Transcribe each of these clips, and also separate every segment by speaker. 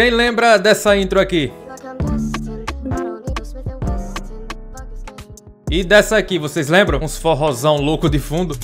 Speaker 1: Quem lembra dessa intro aqui? E dessa aqui, vocês lembram? Uns forrozão louco de fundo.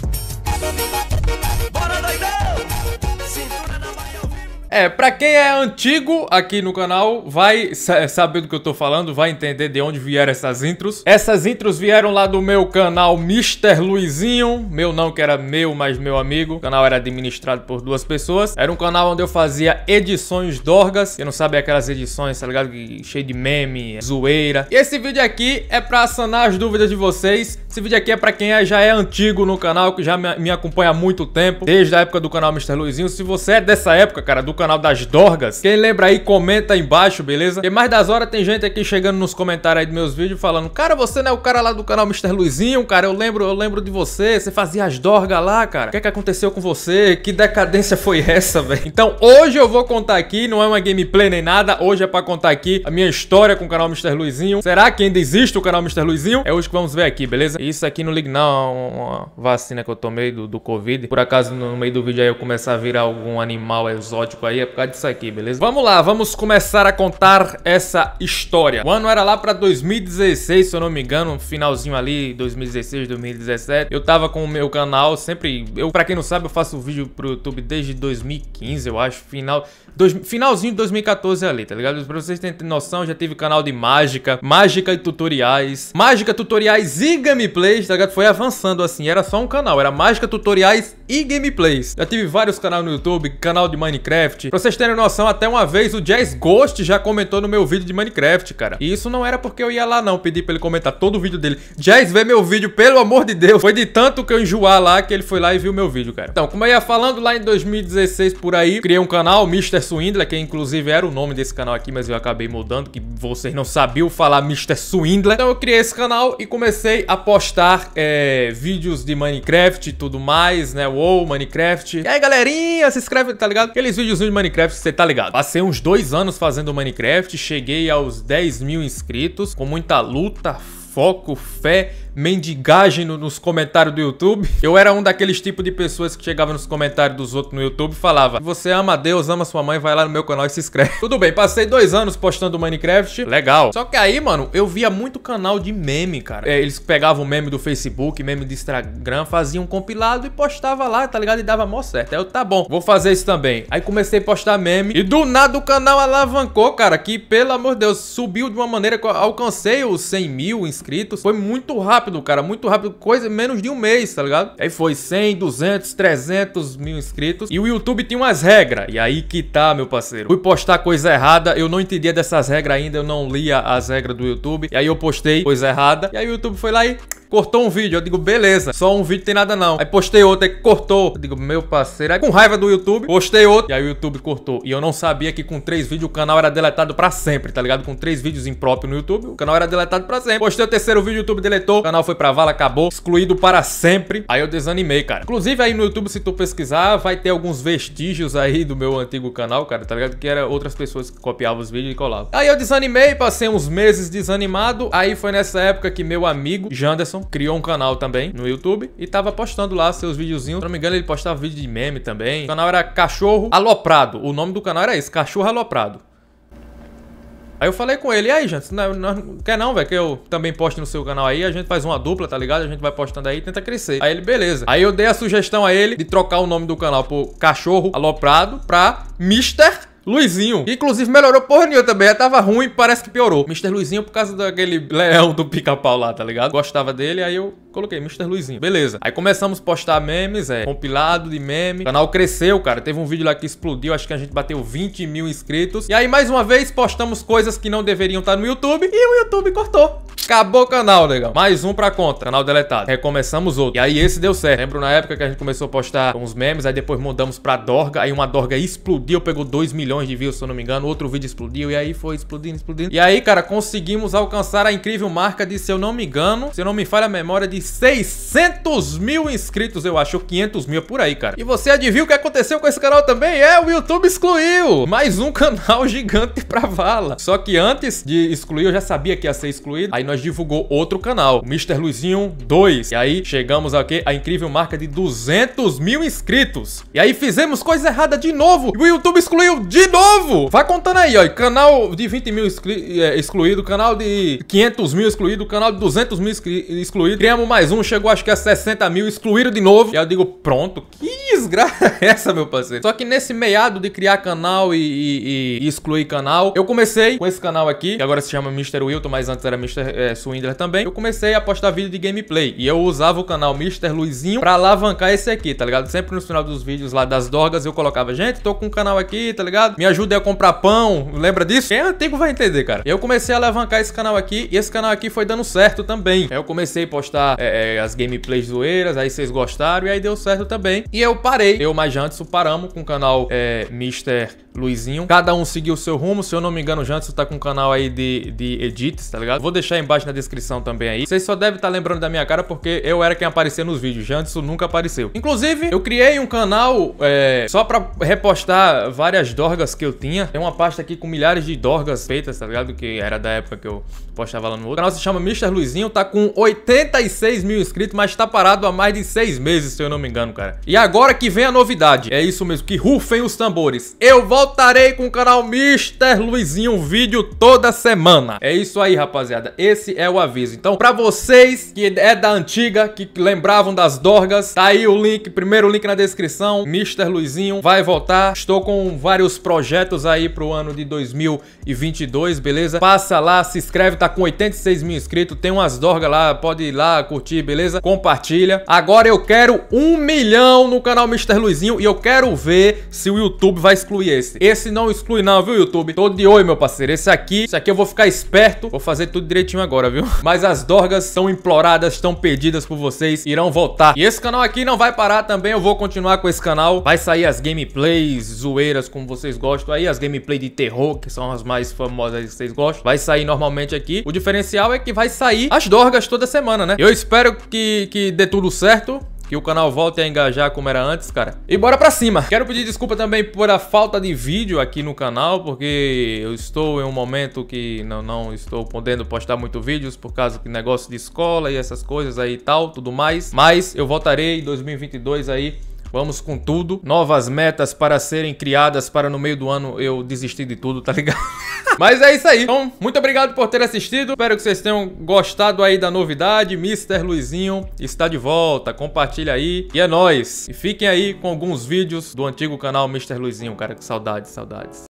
Speaker 1: É, pra quem é antigo aqui no canal, vai saber do que eu tô falando, vai entender de onde vieram essas intros. Essas intros vieram lá do meu canal Mr. Luizinho, meu não que era meu, mas meu amigo. O canal era administrado por duas pessoas. Era um canal onde eu fazia edições dorgas, quem não sabe aquelas edições, tá ligado? Cheio de meme, zoeira. E esse vídeo aqui é pra sanar as dúvidas de vocês. Esse vídeo aqui é pra quem é, já é antigo no canal, que já me, me acompanha há muito tempo, desde a época do canal Mr. Luizinho. Se você é dessa época, cara, do canal canal das Dorgas. Quem lembra aí, comenta aí embaixo, beleza? E mais das horas tem gente aqui chegando nos comentários aí dos meus vídeos falando: Cara, você não é o cara lá do canal Mr. Luizinho, cara? Eu lembro, eu lembro de você. Você fazia as Dorgas lá, cara. O que é que aconteceu com você? Que decadência foi essa, velho? Então hoje eu vou contar aqui, não é uma gameplay nem nada. Hoje é pra contar aqui a minha história com o canal Mr. Luizinho. Será que ainda existe o canal Mr. Luizinho? É hoje que vamos ver aqui, beleza? Isso aqui no liga, não, é uma vacina que eu tomei do, do Covid. Por acaso no meio do vídeo aí eu começar a virar algum animal exótico aí aí é por causa disso aqui, beleza? Vamos lá, vamos começar a contar essa história. O ano era lá pra 2016, se eu não me engano, finalzinho ali, 2016, 2017. Eu tava com o meu canal, sempre... Eu, pra quem não sabe, eu faço vídeo pro YouTube desde 2015, eu acho, final... Dois, finalzinho de 2014 ali, tá ligado? Pra vocês terem noção, já tive canal de mágica, mágica e tutoriais, mágica, tutoriais e gameplays, tá ligado? Foi avançando assim, era só um canal, era mágica, tutoriais e gameplays. Já tive vários canais no YouTube, canal de Minecraft. Pra vocês terem noção, até uma vez o Jazz Ghost já comentou no meu vídeo de Minecraft, cara. E isso não era porque eu ia lá não, pedi pra ele comentar todo o vídeo dele. Jazz, vê meu vídeo, pelo amor de Deus. Foi de tanto que eu enjoar lá que ele foi lá e viu meu vídeo, cara. Então, como eu ia falando, lá em 2016 por aí, criei um canal, Mr. Swindler, que inclusive era o nome desse canal aqui, mas eu acabei mudando, que vocês não sabiam falar Mr. Swindler. Então eu criei esse canal e comecei a postar é, vídeos de Minecraft e tudo mais, né? WoW, Minecraft. E aí, galerinha, se inscreve, tá ligado? Aqueles vídeos de Minecraft, você tá ligado? Passei uns dois anos fazendo Minecraft, cheguei aos 10 mil inscritos, com muita luta, foco, fé mendigagem nos comentários do YouTube. Eu era um daqueles tipo de pessoas que chegava nos comentários dos outros no YouTube e falava: Você ama Deus, ama sua mãe, vai lá no meu canal e se inscreve. Tudo bem, passei dois anos postando Minecraft. Legal. Só que aí, mano, eu via muito canal de meme, cara. É, eles pegavam meme do Facebook, meme do Instagram, faziam um compilado e postava lá, tá ligado? E dava mó certo. Aí eu, tá bom, vou fazer isso também. Aí comecei a postar meme e do nada o canal alavancou, cara. Que pelo amor de Deus, subiu de uma maneira que eu alcancei os 100 mil inscritos. Foi muito rápido rápido, cara, muito rápido, coisa menos de um mês, tá ligado? Aí foi 100, 200, 300 mil inscritos. E o YouTube tinha umas regras. E aí que tá, meu parceiro. Fui postar coisa errada, eu não entendia dessas regras ainda, eu não lia as regras do YouTube. E aí eu postei coisa errada. E aí o YouTube foi lá e cortou um vídeo. Eu digo, beleza, só um vídeo tem nada não. Aí postei outro, aí cortou. Eu digo, meu parceiro, aí com raiva do YouTube, postei outro. E aí o YouTube cortou. E eu não sabia que com três vídeos o canal era deletado pra sempre, tá ligado? Com três vídeos impróprios no YouTube, o canal era deletado pra sempre. Postei o terceiro vídeo, o YouTube deletou, canal foi pra vala, acabou, excluído para sempre. Aí eu desanimei, cara. Inclusive aí no YouTube, se tu pesquisar, vai ter alguns vestígios aí do meu antigo canal, cara, tá ligado? Que era outras pessoas que copiavam os vídeos e colavam. Aí eu desanimei, passei uns meses desanimado. Aí foi nessa época que meu amigo Janderson criou um canal também no YouTube e tava postando lá seus videozinhos. Se não me engano, ele postava vídeo de meme também. O canal era Cachorro Aloprado. O nome do canal era esse, Cachorro Aloprado. Aí eu falei com ele, e aí, gente, não, é, não é, quer não, velho, que eu também poste no seu canal aí, a gente faz uma dupla, tá ligado? A gente vai postando aí e tenta crescer. Aí ele, beleza. Aí eu dei a sugestão a ele de trocar o nome do canal por Cachorro Aloprado pra Mister Luizinho. Inclusive, melhorou porra nenhuma também. Eu tava ruim, parece que piorou. Mr. Luizinho por causa daquele leão do pica-pau lá, tá ligado? Gostava dele, aí eu Coloquei Mr. Luizinho. Beleza. Aí começamos a postar memes, é, compilado de meme. O canal cresceu, cara. Teve um vídeo lá que explodiu, acho que a gente bateu 20 mil inscritos. E aí, mais uma vez, postamos coisas que não deveriam estar no YouTube e o YouTube cortou. Acabou o canal, negão. Mais um pra conta. Canal deletado. Recomeçamos outro. E aí esse deu certo. Lembro na época que a gente começou a postar uns memes, aí depois mudamos pra Dorga. Aí uma Dorga explodiu, pegou 2 milhões de views, se eu não me engano. Outro vídeo explodiu. E aí foi explodindo, explodindo. E aí, cara, conseguimos alcançar a incrível marca de, se eu não me engano, se eu não me falha a memória, de 600 mil inscritos, eu acho, 500 mil é por aí, cara. E você adivinha o que aconteceu com esse canal também? É, o YouTube excluiu! Mais um canal gigante pra vala. Só que antes de excluir, eu já sabia que ia ser excluído, aí nós divulgou outro canal, Mr. Luizinho 2. E aí chegamos aqui à incrível marca de 200 mil inscritos. E aí fizemos coisa errada de novo, e o YouTube excluiu de novo! Vai contando aí, ó, canal de 20 é, mil excluído, canal de 500 mil excluído, canal de 200 mil excluído, criamos uma mais um, chegou acho que a 60 mil, excluíram de novo. E eu digo, pronto, que desgraça é essa, meu parceiro? Só que nesse meiado de criar canal e, e, e excluir canal, eu comecei com esse canal aqui, que agora se chama Mr. Wilton, mas antes era Mr. É, eh, Swindler também. Eu comecei a postar vídeo de gameplay e eu usava o canal Mr. Luizinho pra alavancar esse aqui, tá ligado? Sempre no final dos vídeos lá das dorgas eu colocava, gente, tô com um canal aqui, tá ligado? Me ajuda a comprar pão, lembra disso? Quem é antigo vai entender, cara. Eu comecei a alavancar esse canal aqui e esse canal aqui foi dando certo também. Eu comecei a postar é, é, as gameplays zoeiras, aí vocês gostaram e aí deu certo também. E eu parei, eu mais antes paramos com o canal é, Mr. Luizinho. Cada um seguiu o seu rumo. Se eu não me engano, o Jantos tá com um canal aí de, de edits, tá ligado? Vou deixar embaixo na descrição também aí. Vocês só devem estar tá lembrando da minha cara porque eu era quem aparecia nos vídeos. Jantos nunca apareceu. Inclusive, eu criei um canal é, só pra repostar várias dorgas que eu tinha. Tem uma pasta aqui com milhares de dorgas feitas, tá ligado? Que era da época que eu postava lá no outro. O canal se chama Mr. Luizinho, tá com 86 mil inscritos, mas tá parado há mais de seis meses, se eu não me engano, cara. E agora que vem a novidade. É isso mesmo, que rufem os tambores. Eu volto voltarei com o canal Mister Luizinho, vídeo toda semana. É isso aí, rapaziada. Esse é o aviso. Então, pra vocês que é da antiga, que lembravam das dorgas, tá aí o link, primeiro link na descrição. Mister Luizinho vai voltar. Estou com vários projetos aí pro ano de 2022, beleza? Passa lá, se inscreve, tá com 86 mil inscritos. Tem umas dorgas lá, pode ir lá curtir, beleza? Compartilha. Agora eu quero um milhão no canal Mister Luizinho e eu quero ver se o YouTube vai excluir esse esse. Esse não exclui não, viu, YouTube? Tô de oi, meu parceiro. Esse aqui, esse aqui eu vou ficar esperto. Vou fazer tudo direitinho agora, viu? Mas as dorgas são imploradas, estão pedidas por vocês, irão voltar. E esse canal aqui não vai parar também, eu vou continuar com esse canal. Vai sair as gameplays zoeiras, como vocês gostam aí, as gameplays de terror, que são as mais famosas que vocês gostam. Vai sair normalmente aqui. O diferencial é que vai sair as dorgas toda semana, né? Eu espero que, que dê tudo certo que o canal volte a engajar como era antes, cara. E bora pra cima! Quero pedir desculpa também por a falta de vídeo aqui no canal, porque eu estou em um momento que não, não estou podendo postar muito vídeos por causa de negócio de escola e essas coisas aí e tal, tudo mais. Mas eu voltarei em 2022 aí Vamos com tudo. Novas metas para serem criadas para no meio do ano eu desistir de tudo, tá ligado? Mas é isso aí. Então, muito obrigado por ter assistido. Espero que vocês tenham gostado aí da novidade. Mr. Luizinho está de volta. Compartilha aí. E é nóis. E fiquem aí com alguns vídeos do antigo canal Mr. Luizinho, cara. Que saudades, saudades.